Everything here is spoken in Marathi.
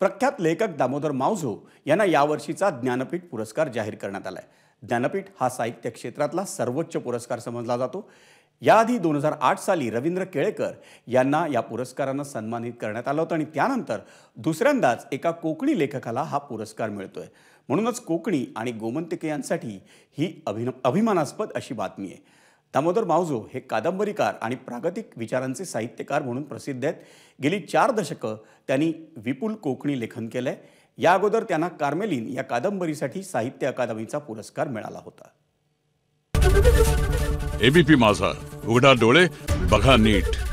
प्रख्यात लेखक दामोदर मावझो यांना यावर्षीचा ज्ञानपीठ पुरस्कार जाहीर करण्यात आला आहे ज्ञानपीठ हा साहित्य क्षेत्रातला सर्वोच्च पुरस्कार समजला जातो याआधी दोन हजार आठ साली रवींद्र केळेकर यांना या पुरस्कारानं सन्मानित करण्यात आलं होतं आणि त्यानंतर दुसऱ्यांदाच एका कोकणी लेखकाला हा पुरस्कार मिळतोय म्हणूनच कोकणी आणि गोमंतिके यांसाठी ही अभिन अभिमानास्पद अशी बातमी आहे दामोदर मावजो हे कादंबरीकार आणि प्रागतिक विचारांचे साहित्यकार म्हणून प्रसिद्ध आहेत गेली चार दशकं त्यांनी विपुल कोकणी लेखन केलं आहे या अगोदर त्यांना कार्मेलिन या कादंबरीसाठी साहित्य अकादमीचा पुरस्कार मिळाला होता एबीपी माझा उघडा डोळे बघा नीट